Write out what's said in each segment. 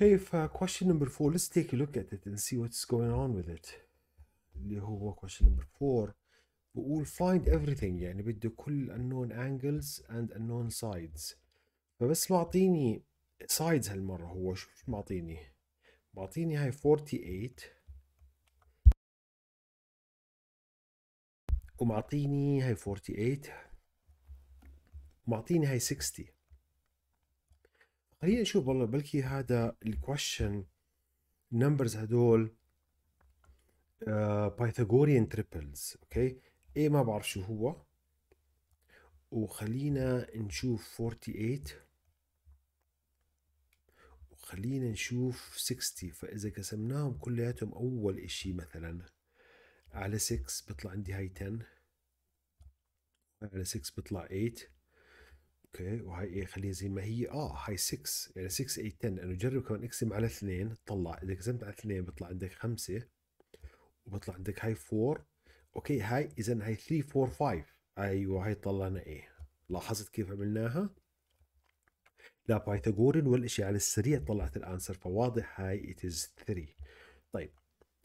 Okay, for question number four, let's take a look at it and see what's going on with it. اللي هو question number four بقول find everything يعني بده كل unknown angles and unknown sides فبس معطيني sides هالمرة هو شو معطيني؟ معطيني هاي 48 ومعطيني هاي 48 ومعطيني هاي 60 خلينا نشوف والله بلكي هذا الكويشن نمبرز هدول بايثاغوريان تريبلز اوكي ايه ما بعرف شو هو وخلينا نشوف 48 وخلينا نشوف 60 فاذا قسمناهم كلياتهم اول اشي مثلا على 6 بيطلع عندي هاي 10 على 6 بيطلع 8 اوكي وهي ايه خليها زي ما هي اه هاي 6 يعني 6 8 10 لانه جرب كمان اقسم على اثنين طلع اذا قسمت على اثنين بيطلع عندك خمسه وبطلع عندك هاي 4 اوكي هاي اذا هاي 3 4 5 ايوه هاي طلعنا ايه لاحظت كيف عملناها؟ لا بايثاغورين والاشي على السريع طلعت الانسر فواضح هاي it is 3 طيب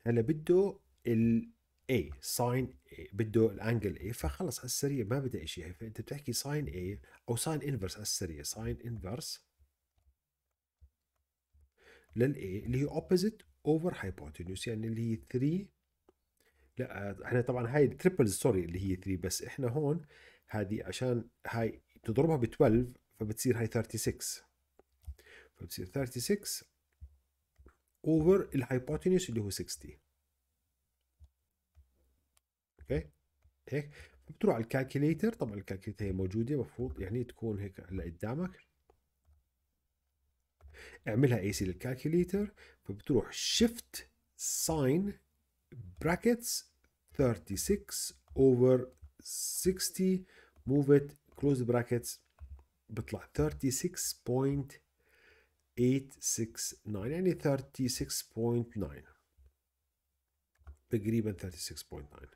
هلا بده ال اي ساين بده الانجل اي فخلص على السريع ما بدها شيء فانت بتحكي ساين اي او ساين انفرس على السريع ساين انفرس للاي اللي هي اوبوزيت اوفر هايبوتينوس يعني اللي هي 3 لا احنا طبعا هاي التريبل سوري اللي هي 3 بس احنا هون هذه عشان هاي تضربها ب 12 فبتصير هاي 36 فبتصير 36 اوفر الهايبوتينوس اللي هو 60 اوكي هيك بتروح على الكالكوليتر طبعا الكالكوليتر هي موجوده المفروض يعني تكون هيك هلا قدامك اعملها اي سي للكالكوليتر فبتروح شيفت ساين براكتس 36 اوفر 60 موف ات كلوز براكتس بيطلع 36.869 يعني 36.9 تقريبا 36.9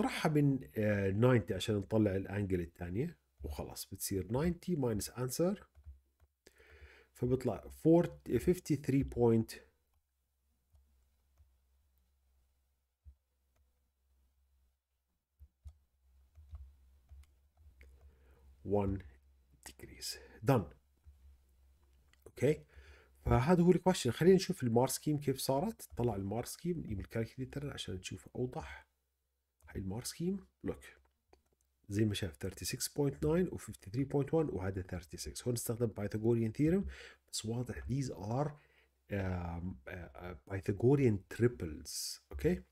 اطرحها من 90 عشان نطلع الانجل الثانيه وخلاص بتصير 90 ماينس انسر فبيطلع 53 بوينت one degrees done اوكي فهذا هو الكويشن خلينا نشوف المارس كيف صارت طلع المارس سكيم من عشان نشوف اوضح المار سكيم لوك زي ما شاف 36.9 و 53.1 وهذا 36 هون استخدم بايثاغوريان ثيرم بس واضح these are بايثاغوريان تريبلز اوكي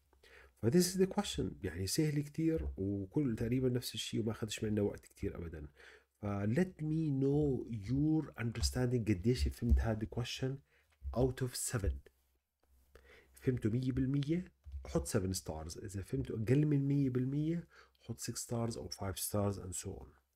فذيس از ذا كويشن يعني سهل كثير وكل تقريبا نفس الشيء وما اخذش منه وقت كثير ابدا let me know your understanding قديش فهمت هذا الكويشن اوت اوف 7 فهمته 100% حط 7 ستارز اذا فهمت اقل من 100% حط 6 ستارز او 5 ستارز اند سو اون